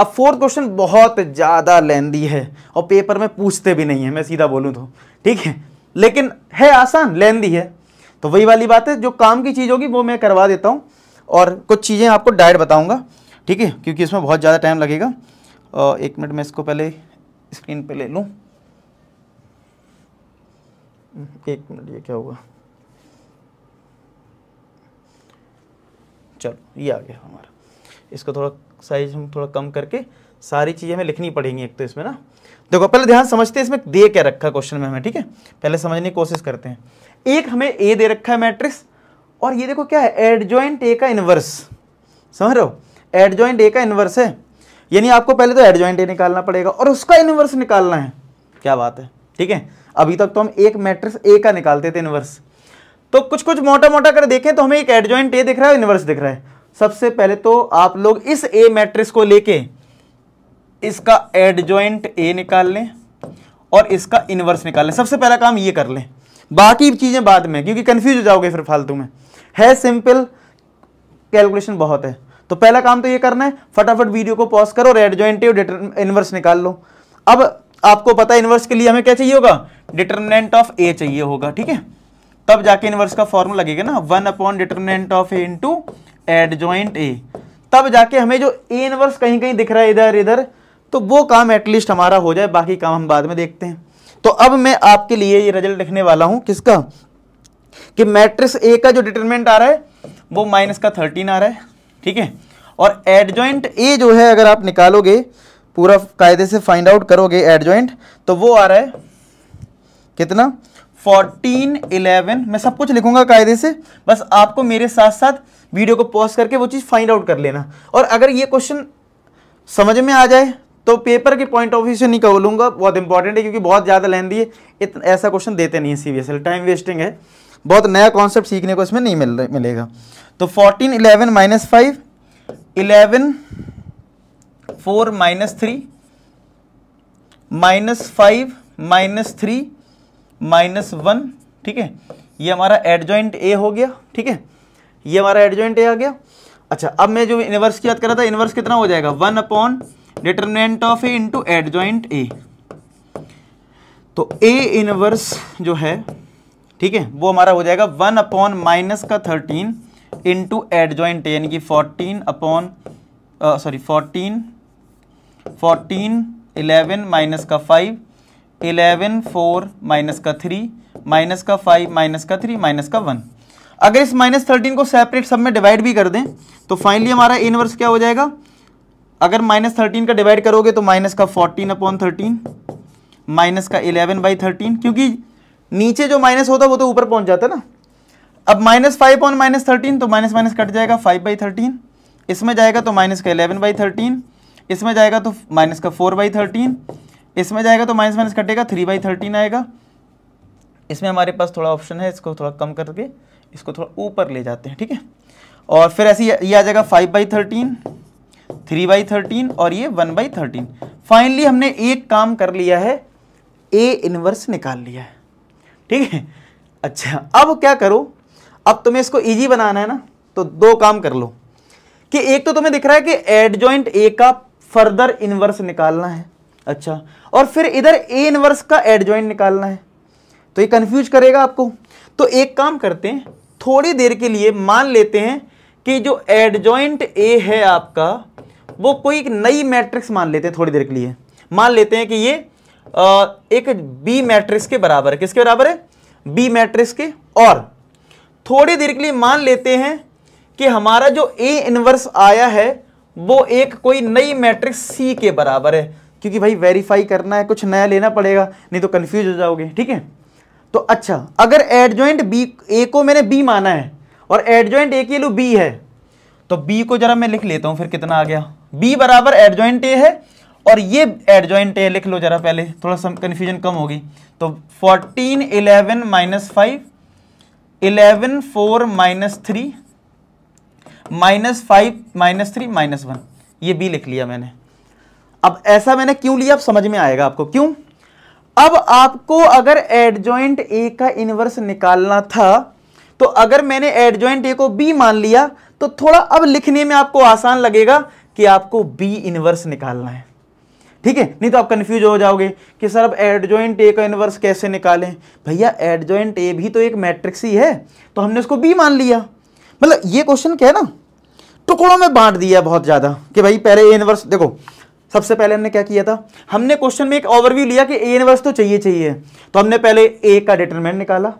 अब fourth question बहुत ज़्यादा लेंदी है और पेपर में पूछते भी नहीं है मैं सीधा बोलूँ तो ठीक है लेकिन है आसान लेंदी है तो वही वाली बात है जो काम की चीज़ होगी वो मैं करवा देता हूँ और कुछ चीज़ें आपको डायरेक्ट बताऊँगा ठीक है क्योंकि इसमें बहुत ज़्यादा टाइम लगेगा और एक मिनट मैं इसको पहले स्क्रीन पर ले लूँ हम्म, एक मिनट ये क्या हुआ चलो ये आ गया हमारा इसको थोड़ा साइज हम थोड़ा कम करके सारी चीज़ें हमें लिखनी पड़ेंगी एक तो इसमें ना देखो पहले ध्यान समझते हैं इसमें दे क्या रखा क्वेश्चन में हमें ठीक है पहले समझने की कोशिश करते हैं एक हमें ए दे रखा है मैट्रिक्स और ये देखो क्या है एड एडजॉइंट ए का इन्वर्स समझ रहे हो एड एडजॉइंट ए का इन्वर्स है यानी आपको पहले तो एड एडजॉइंट ए निकालना पड़ेगा और उसका इन्वर्स निकालना है क्या बात है ठीक है अभी तक तो हम एक मैट्रिक्स ए का निकालते थे इन्वर्स तो कुछ कुछ मोटा मोटा कर देखें तो हमें एक एड एडजॉइंट ए दिख रहा है इन्वर्स दिख रहा है सबसे पहले तो आप लोग इस ए मैट्रिक्स को लेके इसका एडजॉइंट ए निकाल लें और इसका इनवर्स निकाल लें सबसे पहला काम ये कर लें बाकी चीज़ें बाद में क्योंकि कंफ्यूज हो जाओगे फिर फालतू में है सिंपल कैलकुलेशन बहुत है तो पहला काम तो ये करना है फटाफट वीडियो को पॉज करो और ज्वाइंट और निकाल लो अब आपको पता है इनवर्स के लिए हमें क्या चाहिए होगा डिटर्मिनेंट ऑफ ए चाहिए होगा ठीक है तब जाके इनवर्स का फॉर्मूला लगेगा ना one upon determinant of A into adjoint A तब जाके हमें जो ए इनवर्स कहीं कहीं दिख रहा है इधर इधर तो वो काम एटलीस्ट हमारा हो जाए बाकी काम हम बाद में देखते हैं तो अब मैं आपके लिए ये रिजल्ट लिखने वाला हूं किसका कि मैट्रिक्स ए का जो डिटरमिनेंट आ रहा है वो माइनस का थर्टीन आ रहा है ठीक है और एडजॉइंट ए जो है अगर आप निकालोगे पूरा कायदे से फाइंड आउट करोगे एडजॉइंट तो वो आ रहा है कितना फोर्टीन इलेवन मैं सब कुछ लिखूंगा कायदे से बस आपको मेरे साथ साथ वीडियो को पॉज करके वो चीज़ फाइंड आउट कर लेना और अगर ये क्वेश्चन समझ में आ जाए तो पेपर के पॉइंट ऑफ व्यू से नहीं कहूँगा बहुत इंपॉर्टेंट है क्योंकि बहुत ज़्यादा लेंदी है इतना ऐसा क्वेश्चन देते नहीं है सी टाइम वेस्टिंग है बहुत नया कॉन्सेप्ट सीखने को इसमें नहीं मिल मिलेगा तो fourteen eleven minus five eleven four minus three minus five minus three minus one ठीक है ये हमारा एडजॉइंट ए हो गया ठीक है ये हमारा एडजॉइंट ए आ गया अच्छा अब मैं जो इनवर्स की बात कर रहा था इनवर्स कितना हो जाएगा one upon determinant of A into adjoint A तो ए इनवर्स जो है ठीक है वो हमारा हो जाएगा वन अपॉन माइनस का थर्टीन इंटू एडजॉइंट ए यानी कि fourteen upon sorry fourteen fourteen eleven minus का फाइव इलेवन फोर माइनस का थ्री माइनस का फाइव माइनस का थ्री माइनस का वन अगर इस माइनस थर्टीन को सेपरेट सब में डिवाइड भी कर दें तो फाइनली हमारा इनवर्स क्या हो जाएगा अगर माइनस थर्टीन का डिवाइड करोगे तो माइनस का फोर्टीन अपॉन थर्टीन माइनस का इलेवन बाई थर्टीन क्योंकि नीचे जो माइनस होता है वो तो ऊपर पहुंच जाता है ना अब minus five on minus thirteen तो माइनस माइनस कट जाएगा फाइव बाई थर्टीन इसमें जाएगा तो माइनस का इलेवन बाई थर्टीन इसमें जाएगा तो माइनस का फोर बाई थर्टीन इसमें जाएगा तो माइनस माइनस कटेगा थ्री बाई थर्टीन आएगा इसमें हमारे पास थोड़ा ऑप्शन है इसको थोड़ा कम करके इसको थोड़ा ऊपर ले जाते हैं ठीक है और फिर ऐसे ये आ जाएगा five by thirteen three by thirteen और ये वन बाई थर्टीन फाइनली हमने एक काम कर लिया है ए इनवर्स निकाल लिया है ठीक है अच्छा अब क्या करो अब तुम्हें इसको इजी बनाना है ना तो दो काम कर लो कि एक तो तुम्हें दिख रहा है कि एड जॉइंट ए का फर्दर इनवर्स निकालना है अच्छा और फिर इधर ए इनवर्स का एड ज्वाइंट निकालना है तो ये कन्फ्यूज करेगा आपको तो एक काम करते हैं थोड़ी देर के लिए मान लेते हैं कि जो एडजॉइंट ए है आपका वो कोई एक नई मैट्रिक्स मान लेते हैं थोड़ी देर के लिए मान लेते हैं कि ये आ, एक बी मैट्रिक्स के बराबर है किसके बराबर है बी मैट्रिक्स के और थोड़ी देर के लिए मान लेते हैं कि हमारा जो ए इनवर्स आया है वो एक कोई नई मैट्रिक्स सी के बराबर है क्योंकि भाई वेरीफाई करना है कुछ नया लेना पड़ेगा नहीं तो कंफ्यूज हो जाओगे ठीक है तो अच्छा अगर एडजॉइंट बी ए को मैंने बी माना है और एडजॉइंट ए के लू बी है तो बी को जरा मैं लिख लेता हूं फिर कितना आ गया बी बराबर एडजॉइंट ए है और ये एडजॉइंट ए लिख लो जरा पहले थोड़ा सा कंफ्यूजन कम होगी तो fourteen eleven minus five eleven four minus three minus five minus three minus one ये बी लिख लिया मैंने अब ऐसा मैंने क्यों लिया अब समझ में आएगा आपको क्यों अब आपको अगर एडजॉइंट ए का इनवर्स निकालना था तो अगर मैंने एडजॉइंट ए को बी मान लिया तो थोड़ा अब लिखने में आपको आसान लगेगा कि आपको बी इनवर्स निकालना है ठीक है नहीं तो आप कंफ्यूज हो जाओगे कि सर अब एडजॉइंट ए का इनवर्स कैसे निकालें भैया एडजॉइंट ए भी तो एक मैट्रिक्स ही है तो हमने उसको बी मान लिया मतलब ये क्वेश्चन क्या है ना टुकड़ों में बांट दिया बहुत ज़्यादा कि भाई पहले ए इनवर्स देखो सबसे पहले हमने क्या किया था हमने क्वेश्चन में एक ओवरव्यू लिया कि ए इनवर्स तो चाहिए चाहिए तो हमने पहले ए का डिटरमिनेंट निकाला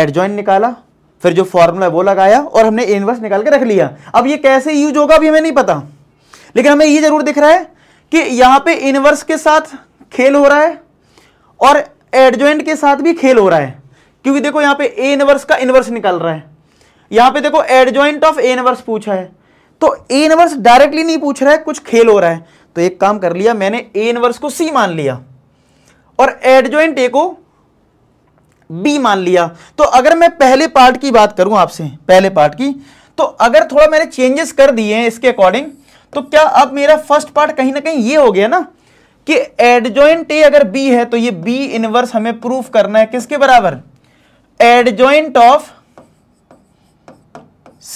एड ज्वाइन निकाला फिर जो फॉर्मूला है वो लगाया और हमने ए इनवर्स निकाल के रख लिया अब ये कैसे यूज होगा अभी हमें नहीं पता लेकिन हमें ये जरूर दिख रहा है कि यहां पे इनवर्स के साथ खेल हो रहा है और एडजॉइंट के साथ भी खेल हो रहा है क्योंकि देखो यहां पे ए इनवर्स का इनवर्स निकल रहा है यहां पे देखो एडजॉइंट ऑफ ए इनवर्स पूछा है तो ए इनवर्स डायरेक्टली नहीं पूछ रहा है कुछ खेल हो रहा है तो एक काम कर लिया मैंने ए इनवर्स को सी मान लिया और एडजॉइंट ए को बी मान लिया तो अगर मैं पहले पार्ट की बात करूं आपसे पहले पार्ट की तो अगर थोड़ा मैंने चेंजेस कर दिए हैं इसके अकॉर्डिंग तो क्या अब मेरा फर्स्ट पार्ट कहीं ना कहीं ये हो गया ना कि एडजॉइंट ए अगर बी है तो ये बी इनवर्स हमें प्रूफ करना है किसके बराबर एडजॉइंट ऑफ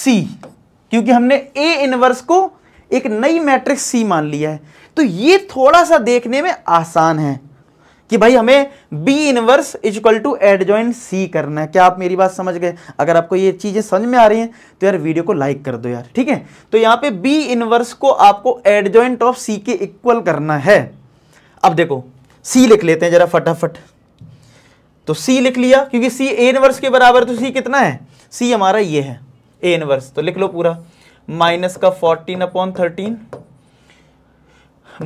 सी क्योंकि हमने ए इनवर्स को एक नई मैट्रिक्स सी मान लिया है तो ये थोड़ा सा देखने में आसान है कि भाई हमें B inverse is equal to adjoint C करना है क्या आप मेरी बात समझ गए अगर आपको ये चीज़ें समझ में आ रही हैं तो यार वीडियो को लाइक कर दो यार ठीक है तो यहां पे बी इनवर्स को आपको एड ज्वाइंट ऑफ सी के इक्वल करना है अब देखो सी लिख लेते हैं जरा फटाफट तो सी लिख लिया क्योंकि सी ए इनवर्स के बराबर तो सी कितना है सी हमारा ये है ए इनवर्स तो लिख लो पूरा माइनस का फोर्टीन अपॉन थर्टीन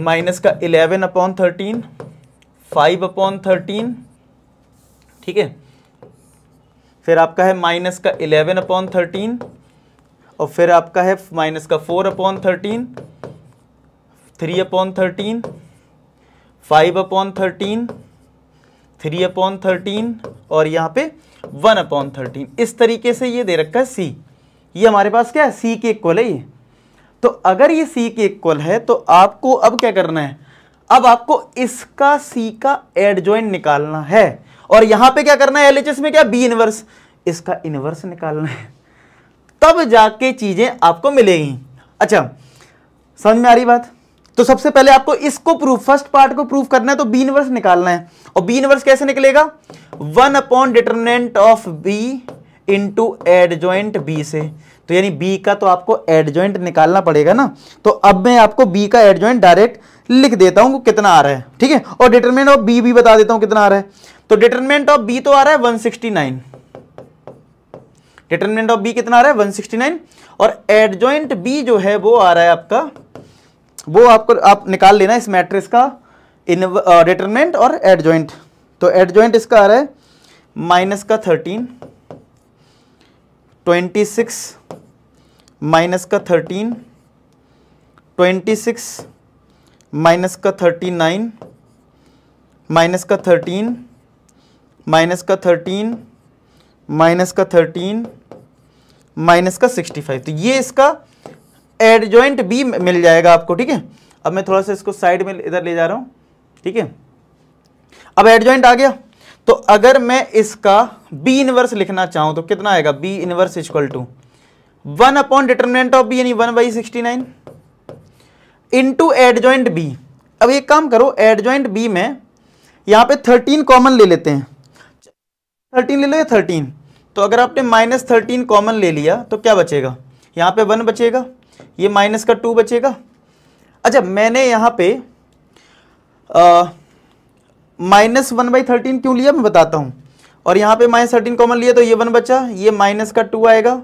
माइनस का eleven upon thirteen five upon thirteen ठीक है फिर आपका है माइनस का इलेवन अपॉन थर्टीन और फिर आपका है माइनस का four upon thirteen three upon thirteen five upon thirteen three upon thirteen और यहाँ पे वन अपॉन थर्टीन इस तरीके से ये दे रखा है सी ये हमारे पास क्या है सी के इक्वल है ये तो अगर ये सी के इक्वल है तो आपको अब क्या करना है अब आपको इसका सी का एड ज्वाइन निकालना है और यहां पे क्या करना है एलएचएस में क्या बी इनवर्स इसका इनवर्स निकालना है तब जाके चीज़ें आपको मिलेंगी अच्छा समझ में आ रही बात तो सबसे पहले आपको इसको प्रूफ फर्स्ट पार्ट को प्रूफ करना है तो बी इनवर्स निकालना है और बी इनवर्स कैसे निकलेगा one upon determinant of B into adjoint B से तो यानी बी का तो आपको एडजॉइंट निकालना पड़ेगा ना तो अब मैं आपको बी का एडजॉइंट डायरेक्ट लिख देता हूं कितना आ रहा है ठीक है और डिटरमिनेंट ऑफ बी भी बता देता हूं कितना आ रहा है तो डिटरमिनेंट ऑफ बी तो आ रहा है 169 डिटरमिनेंट ऑफ बी कितना आ रहा है 169 और एडजॉइंट बी जो है वो आ रहा है आपका वो आपको आप निकाल लेना इस मैट्रिक्स का इन डिटरमिनेंट uh, और एडजॉइंट तो एडजॉइंट इसका आ रहा है माइनस का थर्टीन ट्वेंटी सिक्स माइनस का थर्टीन ट्वेंटी सिक्स माइनस का थर्टी नाइन माइनस का थर्टीन माइनस का थर्टीन माइनस का थर्टीन माइनस का सिक्सटी फाइव तो ये इसका एडजॉइंट बी मिल जाएगा आपको ठीक है अब मैं थोड़ा सा इसको साइड में इधर ले जा रहा हूँ ठीक है अब एडजॉइंट आ गया तो अगर मैं इसका बी इनवर्स लिखना चाहूं तो कितना आएगा B inverse equal to one upon determinant of B यानी one by sixty nine into adjoint B अब एक काम करो एड ज्वाइंट बी में यहां पे थर्टीन कॉमन ले लेते हैं थर्टीन ले लो या थर्टीन तो अगर आपने माइनस थर्टीन कॉमन ले लिया तो क्या बचेगा यहाँ पे वन बचेगा ये माइनस का टू बचेगा अच्छा मैंने यहां पे माइनस वन बाई थर्टीन क्यों लिया मैं बताता हूं और यहाँ पे माइनस थर्टीन कॉमन लिया तो ये वन बचा ये माइनस का टू आएगा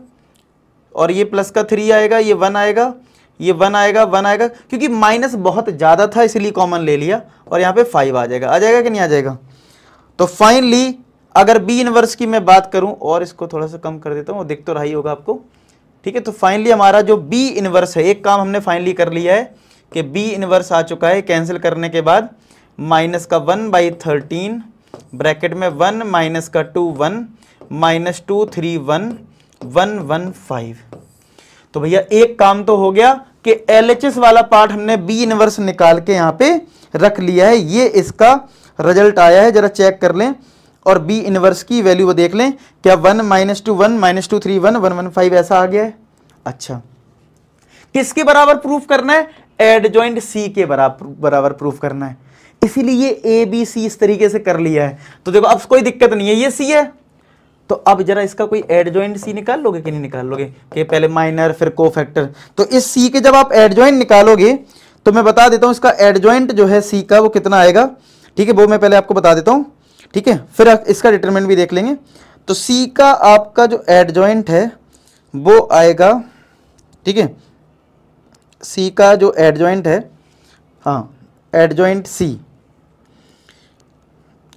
और ये प्लस का थ्री आएगा ये वन आएगा ये वन आएगा वन आएगा क्योंकि माइनस बहुत ज़्यादा था इसलिए कॉमन ले लिया और यहाँ पे फाइव आ जाएगा आ जाएगा कि नहीं आ जाएगा तो फाइनली अगर बी इनवर्स की मैं बात करूँ और इसको थोड़ा सा कम कर देता हूँ दिख तो रहा ही होगा आपको ठीक है तो फाइनली हमारा जो बी इनवर्स है एक काम हमने फाइनली कर लिया है कि बी इनवर्स आ चुका है कैंसिल करने के बाद माइनस का वन बाई थर्टीन ब्रैकेट में वन माइनस का two one minus two three one one one five तो भैया एक काम तो हो गया कि एल वाला पार्ट हमने बी इनवर्स निकाल के यहां पे रख लिया है ये इसका रिजल्ट आया है जरा चेक कर लें और बी इनवर्स की वैल्यू वो देख लें क्या one minus two one minus two three one one one five ऐसा आ गया है अच्छा किसके बराबर प्रूफ करना है एड ज्वाइंट सी के बराबर बराबर प्रूफ करना है इसीलिए ए बी सी इस तरीके से कर लिया है तो देखो अब कोई दिक्कत नहीं है ये सी है तो अब जरा इसका कोई एड ज्वाइंट सी निकाल लोगे कि नहीं निकाल लोगे के पहले माइनर फिर को फैक्टर तो इस सी के जब आप एड ज्वाइंट निकालोगे तो मैं बता देता हूं इसका एड ज्वाइंट जो है सी का वो कितना आएगा ठीक है वो मैं पहले आपको बता देता हूँ ठीक है फिर इसका डिटरमेंट भी देख लेंगे तो सी का आपका जो एड ज्वाइंट है वो आएगा ठीक है सी का जो एड ज्वाइंट है हाँ एड ज्वाइंट सी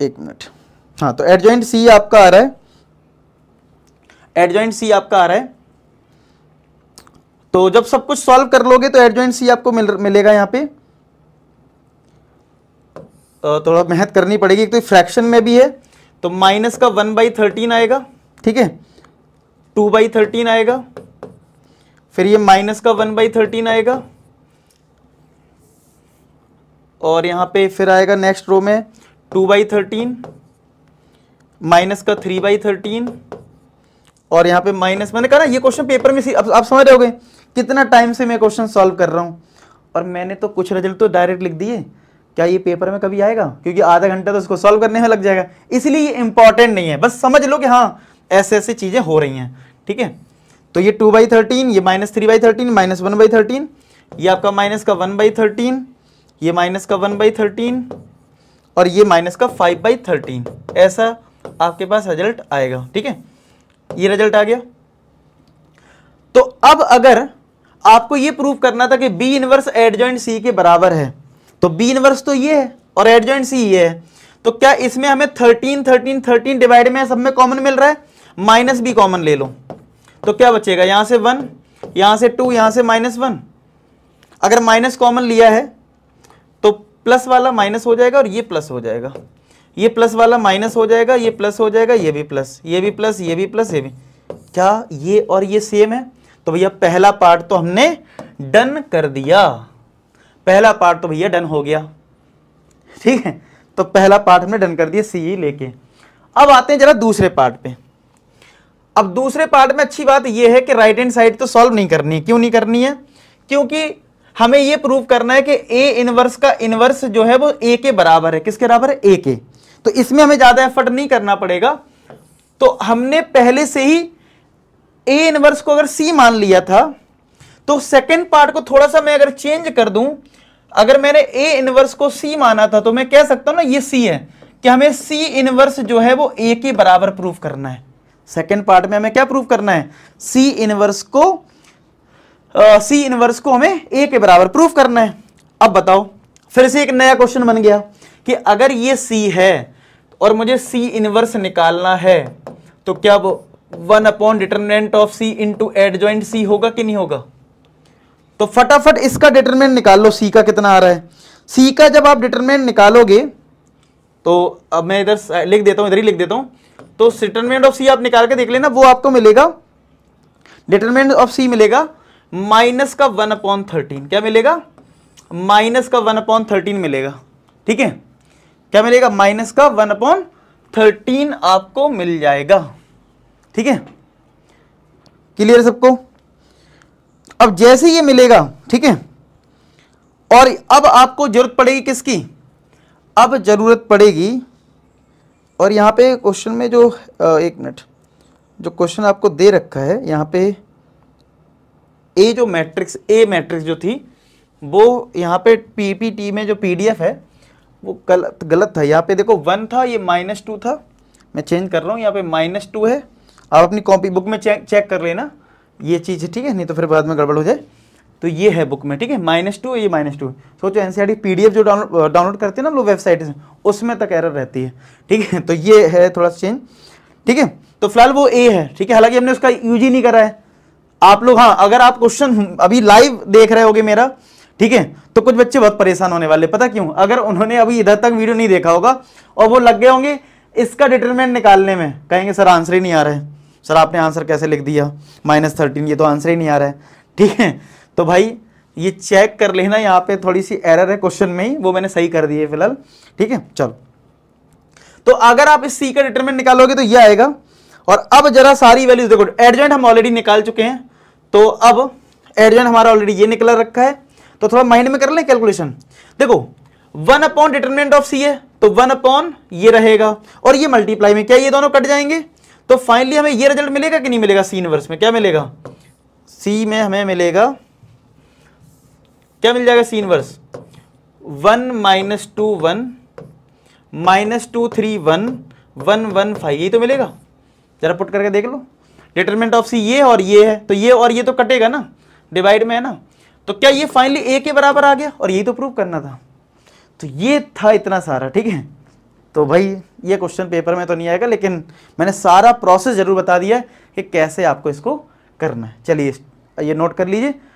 एक मिनट हाँ तो एडजॉइंट सी आपका आ रहा है एडजॉइंट सी आपका आ रहा है तो जब सब कुछ सॉल्व कर लोगे तो एडजॉइंट सी आपको मिल, मिलेगा यहाँ पे थोड़ा मेहनत करनी पड़ेगी तो फ्रैक्शन में भी है तो माइनस का वन बाई थर्टीन आएगा ठीक है टू बाई थर्टीन आएगा फिर ये माइनस का वन बाई थर्टीन आएगा और यहां पे फिर आएगा नेक्स्ट रो में टू बाई थर्टीन माइनस का थ्री बाई थर्टीन और यहां पे माइनस मैंने कहा ना ये क्वेश्चन पेपर में अब आप समझ रहे कितना टाइम से मैं क्वेश्चन सॉल्व कर रहा हूं और मैंने तो कुछ रिजल्ट तो डायरेक्ट लिख दिए क्या ये पेपर में कभी आएगा क्योंकि आधा घंटा तो उसको सॉल्व करने में लग जाएगा इसलिए ये इंपॉर्टेंट नहीं है बस समझ लो कि हाँ ऐसे ऐसे चीज़ें हो रही हैं ठीक है तो ये टू बाई थर्टीन ये minus three by thirteen minus one by thirteen ये आपका माइनस का वन बाई थर्टीन ये माइनस का वन बाई थर्टीन और ये माइनस का फाइव बाई थर्टीन ऐसा आपके पास रिजल्ट आएगा ठीक है ये रिजल्ट आ गया तो अब अगर आपको ये प्रूव करना था कि B inverse adjoint C के बराबर है तो बी इनवर्स तो ये है और एड एडजॉइंट सी ये है तो क्या इसमें हमें थर्टीन थर्टीन थर्टीन डिवाइड में सब में कॉमन मिल रहा है माइनस बी कॉमन ले लो तो क्या बचेगा यहां से वन यहां से टू यहां से माइनस वन अगर माइनस कॉमन लिया है प्लस वाला माइनस हो जाएगा और ये प्लस हो जाएगा ये प्लस वाला माइनस हो जाएगा ये प्लस हो जाएगा ये भी प्लस ये भी प्लस ये भी प्लस ये भी क्या ये और ये सेम है तो भैया पहला पार्ट तो हमने डन कर दिया पहला पार्ट तो भैया डन हो गया ठीक है तो पहला पार्ट हमने डन कर दिया सी e लेके अब आते हैं जरा दूसरे पार्ट पे अब दूसरे पार्ट में अच्छी बात यह है कि राइट हैंड साइड तो सॉल्व नहीं करनी है क्यों नहीं करनी है क्योंकि हमें ये प्रूव करना है कि ए इनवर्स का इनवर्स जो है वो ए के बराबर है किसके बराबर है ए के तो इसमें हमें ज़्यादा एफर्ट नहीं करना पड़ेगा तो हमने पहले से ही ए इनवर्स को अगर सी मान लिया था तो सेकेंड पार्ट को थोड़ा सा मैं अगर चेंज कर दूं अगर मैंने ए इनवर्स को सी माना था तो मैं कह सकता हूं ना ये सी है कि हमें सी इनवर्स जो है वो ए के बराबर प्रूफ करना है सेकेंड पार्ट में हमें क्या प्रूफ करना है सी इनवर्स को सी इनवर्स को हमें ए के बराबर प्रूफ करना है अब बताओ फिर से एक नया क्वेश्चन बन गया कि अगर ये सी है और मुझे सी इनवर्स निकालना है तो क्या वो one upon determinant of C into adjoint C होगा कि नहीं होगा तो फटाफट इसका डिटर्मिनेंट निकाल लो सी का कितना आ रहा है सी का जब आप डिटर्मिनेंट निकालोगे तो अब मैं इधर लिख देता हूं इधर ही लिख देता हूं तो डिटर्मिनेंट ऑफ सी आप निकाल के देख लेना वो आपको मिलेगा डिटर्मिनेंट ऑफ सी मिलेगा माइनस का वन अपॉन थर्टीन क्या मिलेगा माइनस का वन अपॉन थर्टीन मिलेगा ठीक है क्या मिलेगा माइनस का वन अपॉन थर्टीन आपको मिल जाएगा ठीक है क्लियर सबको अब जैसे ये मिलेगा ठीक है और अब आपको जरूरत पड़ेगी किसकी अब जरूरत पड़ेगी और यहां पे क्वेश्चन में जो एक मिनट जो क्वेश्चन आपको दे रखा है यहां पे ए जो मैट्रिक्स ए मैट्रिक्स जो थी वो यहाँ पे पीपीटी में जो पीडीएफ है वो गलत गलत था यहाँ पे देखो वन था ये माइनस टू था मैं चेंज कर रहा हूँ यहाँ पे माइनस टू है आप अपनी कॉपी बुक में चेक चेक कर लेना ये चीज़ है ठीक है नहीं तो फिर बाद में गड़बड़ हो जाए तो ये है बुक में ठीक है माइनस टू ये माइनस टू सोचो एन सी पीडीएफ जो डाउनलोड डाउनलोड करते हैं ना लोग वेबसाइट से उसमें तक एरर रहती है ठीक है तो ये है थोड़ा सा चेंज ठीक है तो फिलहाल वो ए है ठीक है हालांकि हमने उसका यूज ही नहीं करा है आप लोग हाँ अगर आप क्वेश्चन अभी लाइव देख रहे होगे मेरा ठीक है तो कुछ बच्चे बहुत परेशान होने वाले पता क्यों अगर उन्होंने अभी इधर तक वीडियो नहीं देखा होगा और वो लग गए होंगे इसका डिटरमिनेंट निकालने में कहेंगे सर आंसर ही नहीं आ रहा है सर आपने आंसर कैसे लिख दिया माइनस थर्टीन ये तो आंसर ही नहीं आ रहा है ठीक है तो भाई ये चेक कर लेना यहाँ पे थोड़ी सी एरर है क्वेश्चन में ही वो मैंने सही कर दी है फिलहाल ठीक है चलो तो अगर आप इस सी का डिटरमिनेंट निकालोगे तो ये आएगा और अब जरा सारी वैल्यूज देखो एडजेंट हम ऑलरेडी निकाल चुके हैं तो अब एडजेंट हमारा ऑलरेडी ये निकला रखा है तो थोड़ा माइंड में कर लें कैलकुलेशन देखो one upon determinant of C A तो वन अपॉन ये रहेगा और ये मल्टीप्लाई में क्या ये दोनों कट जाएंगे तो फाइनली हमें ये रिजल्ट मिलेगा कि नहीं मिलेगा सी इनवर्स में क्या मिलेगा सी में हमें मिलेगा क्या मिल जाएगा C inverse one minus two one minus two three one one one five यही तो मिलेगा जरा पुट करके देख लो डिटरमिनेंट ऑफ सी ये और ये है तो ये और ये तो कटेगा ना डिवाइड में है ना तो क्या ये फाइनली ए के बराबर आ गया और यही तो प्रूव करना था तो ये था इतना सारा ठीक है तो भाई ये क्वेश्चन पेपर में तो नहीं आएगा लेकिन मैंने सारा प्रोसेस ज़रूर बता दिया है कि कैसे आपको इसको करना है चलिए ये नोट कर लीजिए